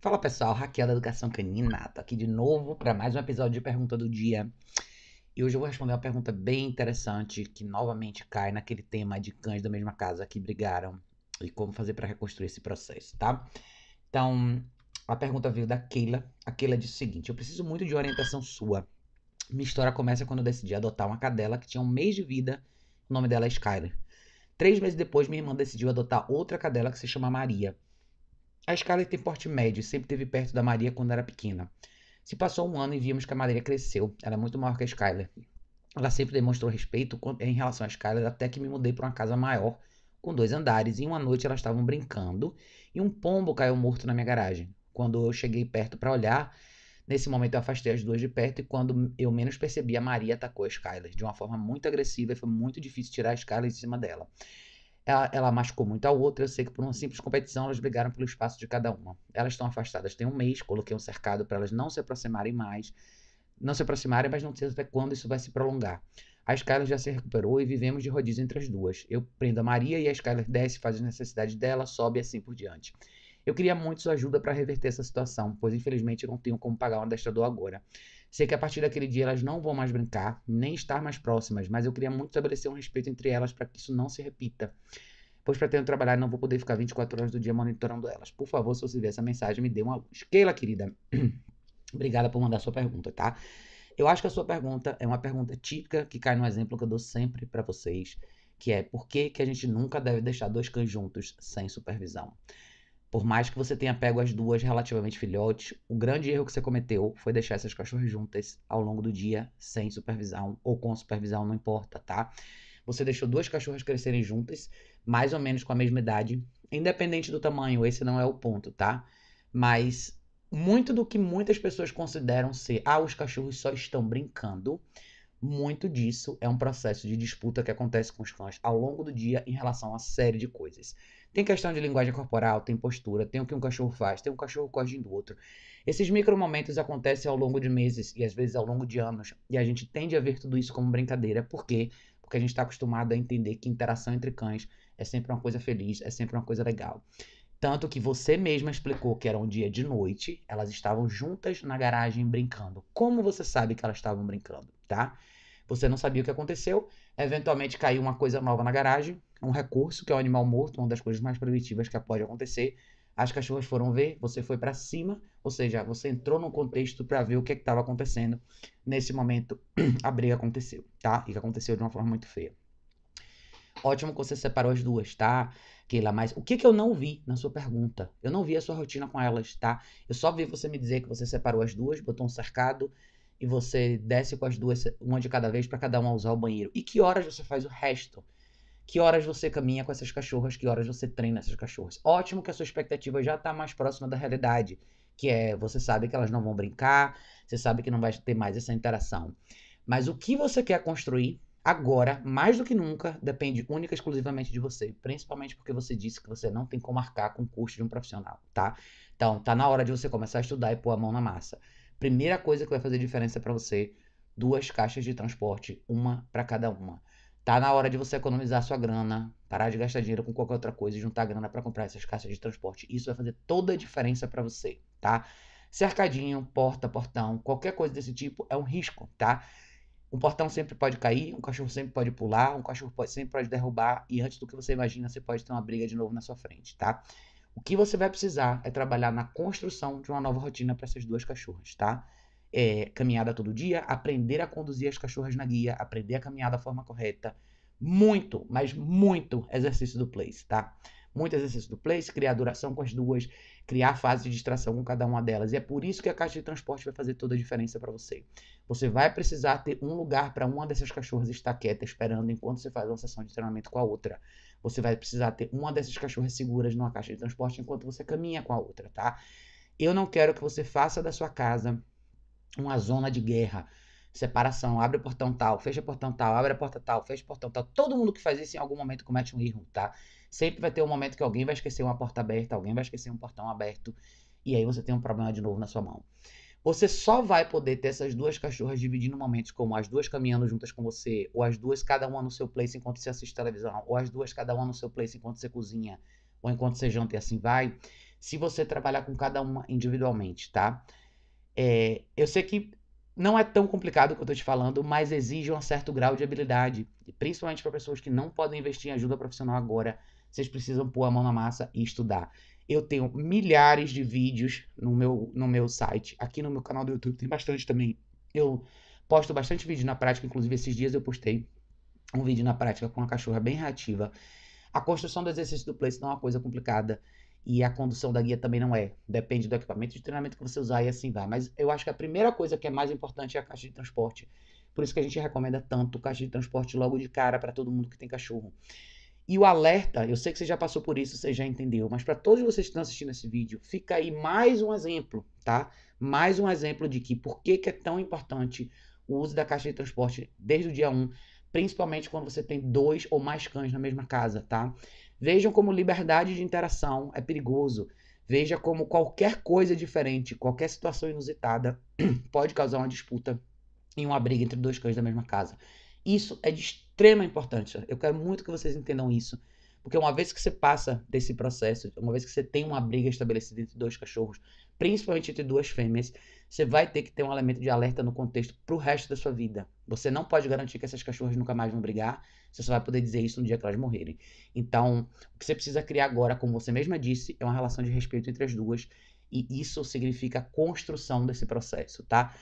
Fala pessoal, Raquel da Educação Canina, tô aqui de novo para mais um episódio de Pergunta do Dia. E hoje eu vou responder uma pergunta bem interessante que novamente cai naquele tema de cães da mesma casa que brigaram e como fazer para reconstruir esse processo, tá? Então, a pergunta veio da Keila. A Keila disse o seguinte: Eu preciso muito de orientação sua. Minha história começa quando eu decidi adotar uma cadela que tinha um mês de vida. O nome dela é Skyler. Três meses depois, minha irmã decidiu adotar outra cadela que se chama Maria. A Scarlett tem porte médio, e sempre esteve perto da Maria quando era pequena. Se passou um ano e vimos que a Maria cresceu, Ela é muito maior que a Skyler. Ela sempre demonstrou respeito em relação a Skyler, até que me mudei para uma casa maior, com dois andares, e uma noite elas estavam brincando e um pombo caiu morto na minha garagem. Quando eu cheguei perto para olhar, nesse momento eu afastei as duas de perto e quando eu menos percebi, a Maria atacou a Skyler de uma forma muito agressiva e foi muito difícil tirar a Skyler de cima dela. Ela, ela machucou muito a outra. Eu sei que por uma simples competição elas brigaram pelo espaço de cada uma. Elas estão afastadas tem um mês. Coloquei um cercado para elas não se aproximarem mais. Não se aproximarem, mas não sei até quando isso vai se prolongar. A Skylar já se recuperou e vivemos de rodízio entre as duas. Eu prendo a Maria e a Skylar desce, faz as necessidades dela, sobe e assim por diante. Eu queria muito sua ajuda para reverter essa situação, pois infelizmente eu não tenho como pagar um adestrador agora. Sei que a partir daquele dia elas não vão mais brincar, nem estar mais próximas, mas eu queria muito estabelecer um respeito entre elas para que isso não se repita. Pois pretendo trabalhar trabalho não vou poder ficar 24 horas do dia monitorando elas. Por favor, se você ver essa mensagem, me dê uma luz. Keila, querida, obrigada por mandar sua pergunta, tá? Eu acho que a sua pergunta é uma pergunta típica que cai no exemplo que eu dou sempre para vocês, que é por que, que a gente nunca deve deixar dois cães juntos sem supervisão? Por mais que você tenha pego as duas relativamente filhotes, o grande erro que você cometeu foi deixar essas cachorras juntas ao longo do dia, sem supervisão ou com supervisão, não importa, tá? Você deixou duas cachorras crescerem juntas, mais ou menos com a mesma idade, independente do tamanho, esse não é o ponto, tá? Mas muito do que muitas pessoas consideram ser, ah, os cachorros só estão brincando, muito disso é um processo de disputa que acontece com os cães ao longo do dia em relação a série de coisas. Tem questão de linguagem corporal, tem postura, tem o que um cachorro faz, tem um cachorro coagindo o outro. Esses micro momentos acontecem ao longo de meses e às vezes ao longo de anos, e a gente tende a ver tudo isso como brincadeira. Por quê? Porque a gente está acostumado a entender que interação entre cães é sempre uma coisa feliz, é sempre uma coisa legal. Tanto que você mesma explicou que era um dia de noite, elas estavam juntas na garagem brincando. Como você sabe que elas estavam brincando, tá? Você não sabia o que aconteceu. Eventualmente caiu uma coisa nova na garagem, um recurso, que é o um animal morto, uma das coisas mais primitivas que pode acontecer. As cachorras foram ver, você foi para cima, ou seja, você entrou no contexto para ver o que é estava acontecendo. Nesse momento, a briga aconteceu, tá? E que aconteceu de uma forma muito feia. Ótimo que você separou as duas, tá? Keila, mas o que, que eu não vi na sua pergunta? Eu não vi a sua rotina com elas, tá? Eu só vi você me dizer que você separou as duas, botou um cercado, e você desce com as duas, uma de cada vez para cada uma usar o banheiro? E que horas você faz o resto? Que horas você caminha com essas cachorras? Que horas você treina essas cachorras? Ótimo que a sua expectativa já está mais próxima da realidade, que é você sabe que elas não vão brincar, você sabe que não vai ter mais essa interação. Mas o que você quer construir agora, mais do que nunca, depende única e exclusivamente de você, principalmente porque você disse que você não tem como marcar com o curso de um profissional, tá? Então, tá na hora de você começar a estudar e pôr a mão na massa. Primeira coisa que vai fazer diferença para você, duas caixas de transporte, uma para cada uma. Tá na hora de você economizar sua grana, parar de gastar dinheiro com qualquer outra coisa e juntar grana para comprar essas caixas de transporte. Isso vai fazer toda a diferença para você, tá? Cercadinho, porta, portão, qualquer coisa desse tipo é um risco, tá? Um portão sempre pode cair, um cachorro sempre pode pular, um cachorro pode, sempre pode derrubar e antes do que você imagina, você pode ter uma briga de novo na sua frente, tá? O que você vai precisar é trabalhar na construção de uma nova rotina para essas duas cachorras, tá? É, caminhada todo dia, aprender a conduzir as cachorras na guia, aprender a caminhar da forma correta. Muito, mas muito exercício do place, tá? Muito exercício do place, criar duração com as duas, criar fase de distração com cada uma delas. E é por isso que a caixa de transporte vai fazer toda a diferença para você. Você vai precisar ter um lugar para uma dessas cachorras estar quieta esperando enquanto você faz uma sessão de treinamento com a outra. Você vai precisar ter uma dessas cachorras seguras numa caixa de transporte enquanto você caminha com a outra, tá? Eu não quero que você faça da sua casa uma zona de guerra separação, abre o portão tal, fecha o portão tal, abre a porta tal, fecha o portão tal. Todo mundo que faz isso em algum momento comete um erro, tá? Sempre vai ter um momento que alguém vai esquecer uma porta aberta, alguém vai esquecer um portão aberto, e aí você tem um problema de novo na sua mão. Você só vai poder ter essas duas cachorras dividindo momentos como as duas caminhando juntas com você, ou as duas cada uma no seu place enquanto você assiste televisão, ou as duas cada uma no seu place enquanto você cozinha, ou enquanto você janta e assim vai, se você trabalhar com cada uma individualmente, tá? É, eu sei que não é tão complicado o que eu estou te falando, mas exige um certo grau de habilidade, principalmente para pessoas que não podem investir em ajuda profissional agora. Vocês precisam pôr a mão na massa e estudar. Eu tenho milhares de vídeos no meu, no meu site, aqui no meu canal do YouTube tem bastante também. Eu posto bastante vídeo na prática, inclusive esses dias eu postei um vídeo na prática com uma cachorra bem reativa. A construção do exercício do place não é uma coisa complicada e a condução da guia também não é. Depende do equipamento de treinamento que você usar e assim vai. Mas eu acho que a primeira coisa que é mais importante é a caixa de transporte. Por isso que a gente recomenda tanto caixa de transporte logo de cara para todo mundo que tem cachorro. E o alerta, eu sei que você já passou por isso, você já entendeu, mas para todos vocês que estão assistindo esse vídeo, fica aí mais um exemplo, tá? Mais um exemplo de que por que, que é tão importante o uso da caixa de transporte desde o dia 1, principalmente quando você tem dois ou mais cães na mesma casa, tá? Vejam como liberdade de interação é perigoso. Veja como qualquer coisa diferente, qualquer situação inusitada, pode causar uma disputa e uma briga entre dois cães da mesma casa. Isso é de extrema importância. Eu quero muito que vocês entendam isso. Porque uma vez que você passa desse processo, uma vez que você tem uma briga estabelecida entre dois cachorros, principalmente entre duas fêmeas, você vai ter que ter um elemento de alerta no contexto pro resto da sua vida. Você não pode garantir que essas cachorras nunca mais vão brigar, você só vai poder dizer isso no dia que elas morrerem. Então, o que você precisa criar agora, como você mesma disse, é uma relação de respeito entre as duas, e isso significa a construção desse processo, tá?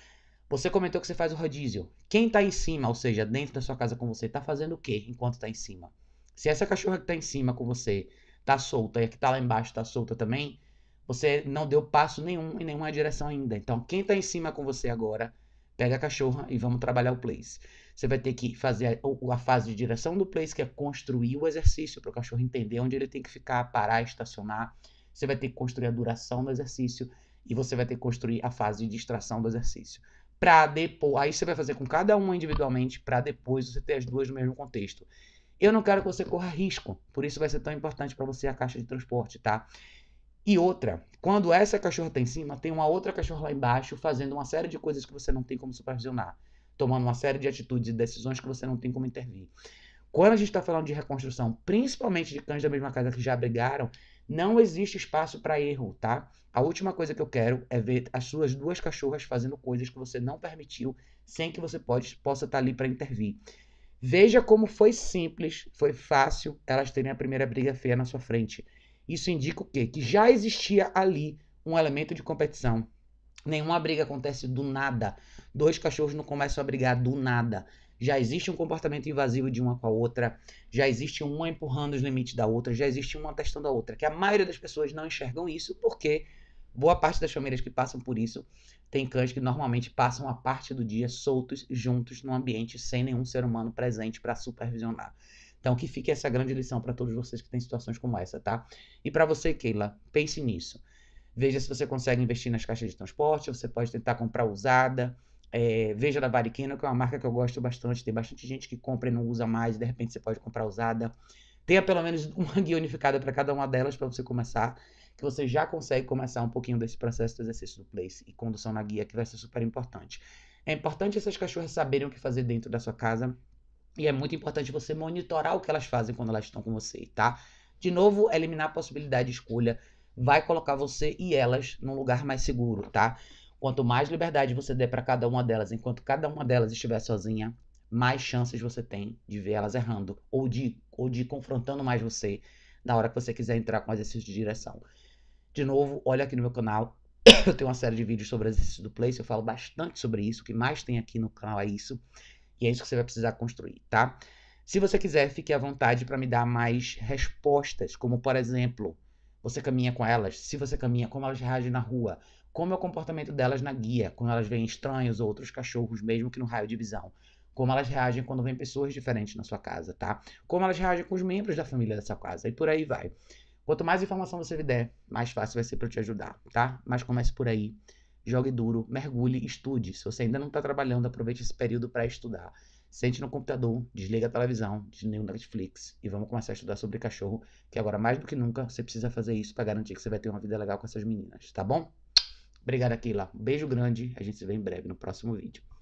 Você comentou que você faz o rodízio. Quem está em cima, ou seja, dentro da sua casa com você, está fazendo o quê enquanto está em cima? Se essa cachorra que tá em cima com você tá solta e a que tá lá embaixo tá solta também, você não deu passo nenhum em nenhuma direção ainda. Então, quem tá em cima com você agora, pega a cachorra e vamos trabalhar o place. Você vai ter que fazer a, a fase de direção do place, que é construir o exercício para o cachorro entender onde ele tem que ficar, parar, estacionar. Você vai ter que construir a duração do exercício e você vai ter que construir a fase de distração do exercício. Para depois, aí você vai fazer com cada uma individualmente para depois você ter as duas no mesmo contexto. Eu não quero que você corra risco, por isso vai ser tão importante para você a caixa de transporte, tá? E outra, quando essa cachorra está em cima, tem uma outra cachorra lá embaixo fazendo uma série de coisas que você não tem como supervisionar, tomando uma série de atitudes e decisões que você não tem como intervir. Quando a gente está falando de reconstrução, principalmente de cães da mesma casa que já brigaram, não existe espaço para erro, tá? A última coisa que eu quero é ver as suas duas cachorras fazendo coisas que você não permitiu, sem que você pode, possa estar tá ali para intervir. Veja como foi simples, foi fácil elas terem a primeira briga feia na sua frente. Isso indica o quê? Que já existia ali um elemento de competição. Nenhuma briga acontece do nada. Dois cachorros não começam a brigar do nada. Já existe um comportamento invasivo de uma com a outra, já existe uma empurrando os limites da outra, já existe uma testando a outra. Que a maioria das pessoas não enxergam isso porque Boa parte das famílias que passam por isso tem cães que normalmente passam a parte do dia soltos, juntos, num ambiente sem nenhum ser humano presente para supervisionar. Então, que fique essa grande lição para todos vocês que têm situações como essa, tá? E para você, Keila, pense nisso. Veja se você consegue investir nas caixas de transporte, você pode tentar comprar usada. É, veja da Variquina, que é uma marca que eu gosto bastante. Tem bastante gente que compra e não usa mais, de repente você pode comprar usada. Tenha pelo menos uma guia unificada para cada uma delas para você começar que você já consegue começar um pouquinho desse processo do exercício do place e condução na guia, que vai ser super importante. É importante essas cachorras saberem o que fazer dentro da sua casa e é muito importante você monitorar o que elas fazem quando elas estão com você, tá? De novo, eliminar a possibilidade de escolha vai colocar você e elas num lugar mais seguro, tá? Quanto mais liberdade você der para cada uma delas, enquanto cada uma delas estiver sozinha, mais chances você tem de ver elas errando ou de ou de confrontando mais você na hora que você quiser entrar com exercício de direção. De novo, olha aqui no meu canal. Eu tenho uma série de vídeos sobre exercício do place. Eu falo bastante sobre isso. O que mais tem aqui no canal é isso. E é isso que você vai precisar construir, tá? Se você quiser, fique à vontade para me dar mais respostas. Como, por exemplo, você caminha com elas? Se você caminha, como elas reagem na rua? Como é o comportamento delas na guia? Quando elas veem estranhos ou outros cachorros, mesmo que no raio de visão? como elas reagem quando vêm pessoas diferentes na sua casa, tá? Como elas reagem com os membros da família dessa casa e por aí vai. Quanto mais informação você me der, mais fácil vai ser para eu te ajudar, tá? Mas comece por aí. Jogue duro, mergulhe, estude. Se você ainda não está trabalhando, aproveite esse período para estudar. Sente no computador, desliga a televisão, desliga o Netflix e vamos começar a estudar sobre cachorro, que agora mais do que nunca você precisa fazer isso para garantir que você vai ter uma vida legal com essas meninas, tá bom? Obrigado, Keila. Um beijo grande. A gente se vê em breve no próximo vídeo.